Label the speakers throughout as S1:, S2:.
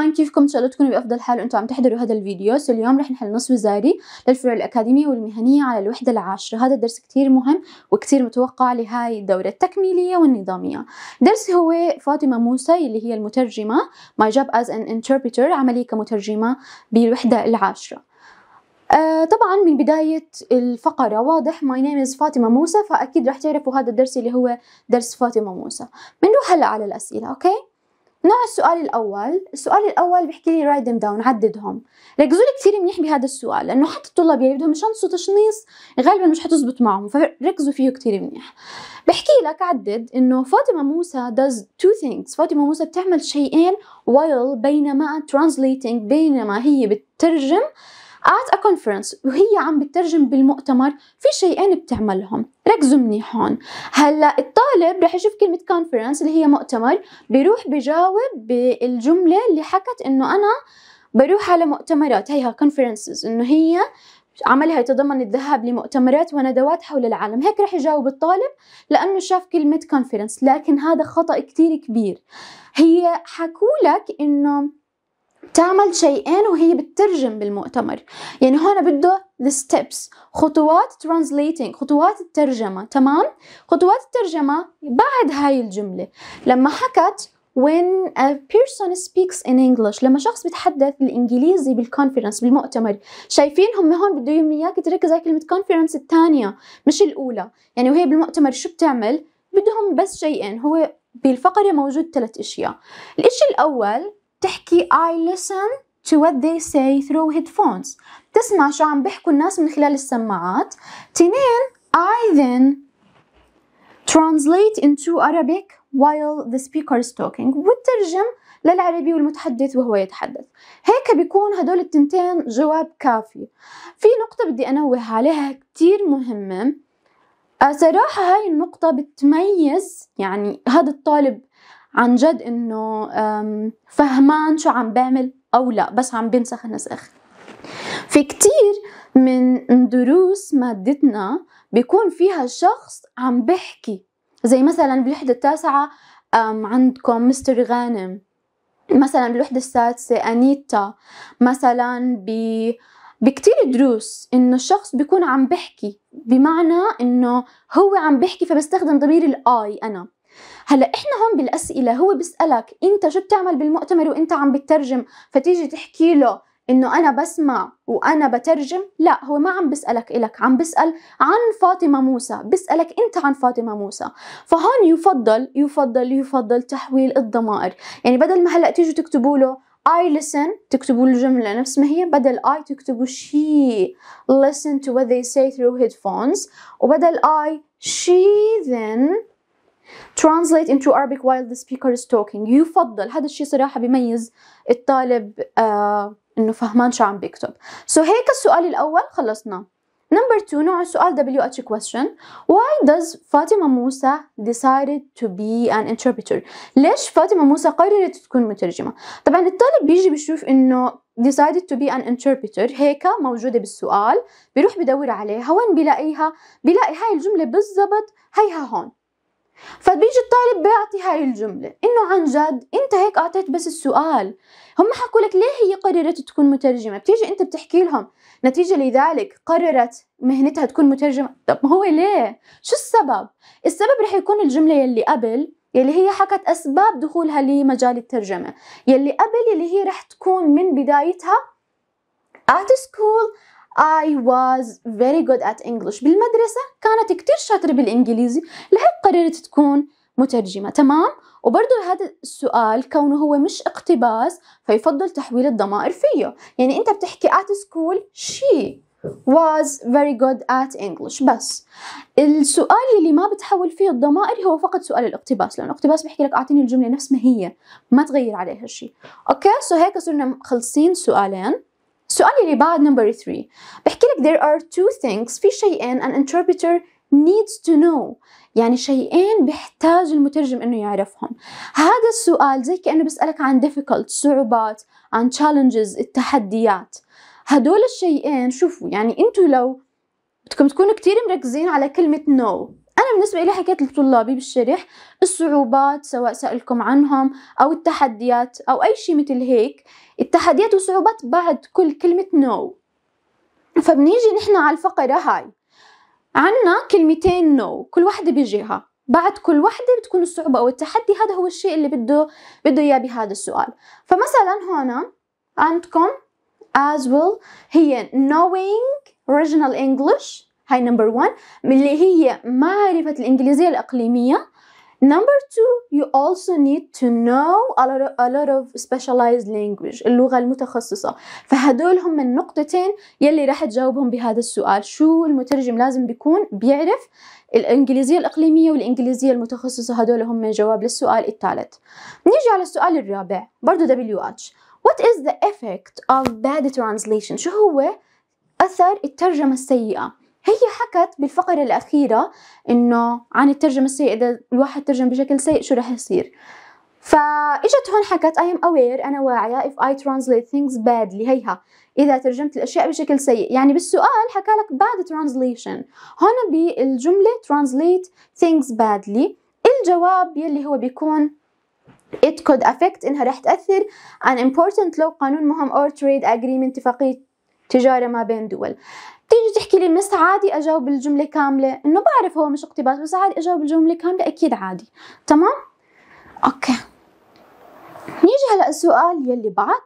S1: اخوان كيفكم ان شاء الله تكونوا بافضل حال وانتم عم تحضروا هذا الفيديو سو اليوم رح نحل نص وزاري للفروع الاكاديميه والمهنيه على الوحده العاشره هذا الدرس كثير مهم وكثير متوقع لهاي الدوره التكميليه والنظاميه درس هو فاطمه موسى اللي هي المترجمه ماي جاب از ان انتربريتر عملي كمترجمه بالوحده العاشره آه طبعا من بداية الفقرة واضح my name is فاطمة موسى فأكيد رح تعرفوا هذا الدرس اللي هو درس فاطمة موسى بنروح هلأ على الأسئلة أوكي نوع السؤال الاول السؤال الاول بيحكي لي رايت داون عددهم ركزوا لي كثير منيح بهذا السؤال لانه حتى الطلاب يلي يعني بدهم يشنصوا تشنيص غالبا مش حتزبط معهم فركزوا فيه كثير منيح بحكي لك عدد انه فاطمه موسى does two things فاطمه موسى بتعمل شيئين while بينما translating بينما هي بتترجم at a conference وهي عم بترجم بالمؤتمر في شيئين بتعملهم ركزوا منيح هون هلا الطالب رح يشوف كلمة conference اللي هي مؤتمر بيروح بجاوب بالجملة اللي حكت انه انا بروح على مؤتمرات هيها conferences انه هي عملها يتضمن الذهاب لمؤتمرات وندوات حول العالم هيك رح يجاوب الطالب لأنه شاف كلمة conference لكن هذا خطأ كتير كبير هي حكولك إنه بتعمل شيئين وهي بتترجم بالمؤتمر يعني هون بده the steps خطوات translating خطوات الترجمة تمام خطوات الترجمة بعد هاي الجملة لما حكت when a person speaks in English لما شخص بيتحدث الإنجليزي بالكونفرنس بالمؤتمر شايفين هم هون بده إياك تركز على كلمة كونفرنس الثانية مش الأولى يعني وهي بالمؤتمر شو بتعمل بدهم بس شيئين هو بالفقرة موجود ثلاث أشياء الإشي الأول تحكي I listen to what they say through headphones تسمع شو عم بيحكوا الناس من خلال السماعات تنين I then translate into Arabic while the speaker is talking وترجم للعربي والمتحدث وهو يتحدث هيك بيكون هدول التنتين جواب كافي في نقطة بدي أنوه عليها كتير مهمة آه، صراحة هاي النقطة بتميز يعني هذا الطالب عن جد انه فهمان شو عم بعمل او لا بس عم بنسخ نسخ في كتير من دروس مادتنا بيكون فيها الشخص عم بحكي زي مثلا بالوحدة التاسعة عندكم مستر غانم مثلا بالوحدة السادسة أنيتا مثلا ب بكتير دروس انه الشخص بيكون عم بحكي بمعنى انه هو عم بحكي فبستخدم ضمير الاي انا هلا احنا هون بالاسئله هو بيسالك انت شو بتعمل بالمؤتمر وانت عم بترجم فتيجي تحكي له انه انا بسمع وانا بترجم لا هو ما عم بسالك الك عم بسال عن فاطمه موسى بسالك انت عن فاطمه موسى فهون يفضل يفضل يفضل تحويل الضمائر يعني بدل ما هلا تيجوا تكتبوا له I listen تكتبوا الجملة نفس ما هي بدل I تكتبوا she listen to what they say through headphones وبدل I she then translate into Arabic while the speaker is talking يفضل هذا الشيء صراحة بيميز الطالب آه انه فهمان شو عم بيكتب so, هيك السؤال الاول خلصنا Number two نوع السؤال WH question Why does فاطمة موسى decided to be an interpreter ليش فاطمة موسى قررت تكون مترجمة طبعا الطالب بيجي بيشوف انه decided to be an interpreter هيك موجودة بالسؤال بيروح بدور عليها وين بيلاقيها بيلاقي هاي الجملة بالضبط هيها هون فبيجي الطالب بيعطي هاي الجملة إنه عن جد أنت هيك أعطيت بس السؤال هم حكوا لك ليه هي قررت تكون مترجمة بتيجي أنت بتحكي لهم نتيجة لذلك قررت مهنتها تكون مترجمة طب هو ليه شو السبب السبب رح يكون الجملة يلي قبل يلي هي حكت أسباب دخولها لمجال الترجمة يلي قبل يلي هي رح تكون من بدايتها at school I was very good at English بالمدرسة كانت كتير شاطرة بالإنجليزي لهيك قررت تكون مترجمة تمام وبرضه هذا السؤال كونه هو مش اقتباس فيفضل تحويل الضمائر فيه يعني انت بتحكي at school she was very good at English بس السؤال اللي ما بتحول فيه الضمائر هو فقط سؤال الاقتباس لأن الاقتباس بيحكي لك أعطيني الجملة نفس ما هي ما تغير عليها شيء أوكي سو هيك صرنا خلصين سؤالين السؤال اللي بعد نمبر 3 بحكي لك there are two things في شيئين an interpreter needs to know يعني شيئين بيحتاج المترجم انه يعرفهم هذا السؤال زي كانه بسالك عن difficult صعوبات عن challenges التحديات هدول الشيئين شوفوا يعني انتوا لو بدكم تكونوا كتير مركزين على كلمة no بالنسبة لي حكيت لطلابي بالشرح الصعوبات سواء سألكم عنهم أو التحديات أو أي شيء مثل هيك التحديات والصعوبات بعد كل كلمة نو no. فبنيجي نحن على الفقرة هاي عنا كلمتين نو no. كل واحدة بجهة بعد كل وحدة بتكون الصعوبة أو التحدي هذا هو الشيء اللي بده بده إياه بهذا السؤال فمثلا هنا عندكم as well هي knowing original English هاي نمبر 1 اللي هي معرفة الإنجليزية الإقليمية Number two, you also need to know a lot of, a lot of specialized language اللغة المتخصصة فهدول هم النقطتين يلي راح تجاوبهم بهذا السؤال شو المترجم لازم بيكون بيعرف الإنجليزية الإقليمية والإنجليزية المتخصصة هدول هم جواب للسؤال الثالث نيجي على السؤال الرابع برضو WH What is the effect of bad translation؟ شو هو أثر الترجمة السيئة؟ هي حكت بالفقرة الأخيرة إنه عن الترجمة السيئة إذا الواحد ترجم بشكل سيء شو رح يصير فاجت هون حكت I am aware أنا واعية if I translate things badly هيها إذا ترجمت الأشياء بشكل سيء يعني بالسؤال حكى لك bad translation هون بالجملة translate things badly الجواب يلي هو بيكون it could affect إنها رح تأثر an important law قانون مهم or trade agreement اتفاقية تجاره ما بين دول تيجي تحكي لي مس عادي اجاوب الجمله كامله انه بعرف هو مش اقتباس بس عادي اجاوب الجمله كامله اكيد عادي تمام اوكي نيجي هلا السؤال يلي بعد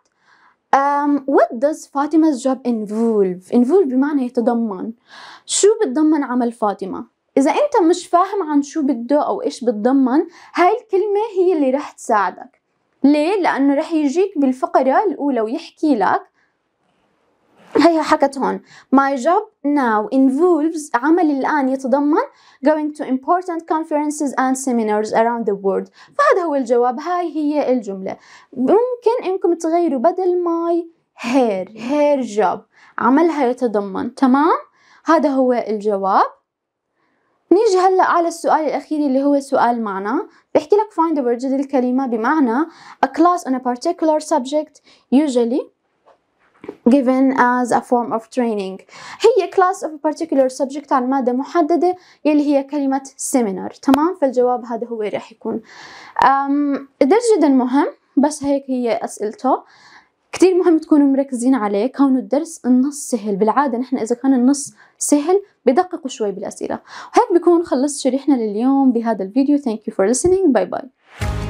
S1: Um, what does فاطمة job involve? involve بمعنى يتضمن شو بتضمن عمل فاطمة؟ إذا أنت مش فاهم عن شو بده أو إيش بتضمن هاي الكلمة هي اللي رح تساعدك ليه؟ لأنه رح يجيك بالفقرة الأولى ويحكي لك هي حكت هون my job now involves عمل الآن يتضمن going to important conferences and seminars around the world فهذا هو الجواب هاي هي الجملة ممكن إنكم تغيروا بدل my hair hair job عملها يتضمن تمام هذا هو الجواب نيجي هلا على السؤال الاخير اللي هو سؤال معنى بحكي لك find the word الكلمه بمعنى a class on a particular subject usually given as a form of training هي class of a particular subject عن مادة محددة يلي هي كلمة seminar تمام فالجواب هذا هو راح يكون درس جدا مهم بس هيك هي أسئلته كتير مهم تكونوا مركزين عليه كونه الدرس النص سهل بالعادة نحن إذا كان النص سهل بدققوا شوي بالأسئلة وهيك بكون خلصت شريحنا لليوم بهذا الفيديو thank you for listening bye bye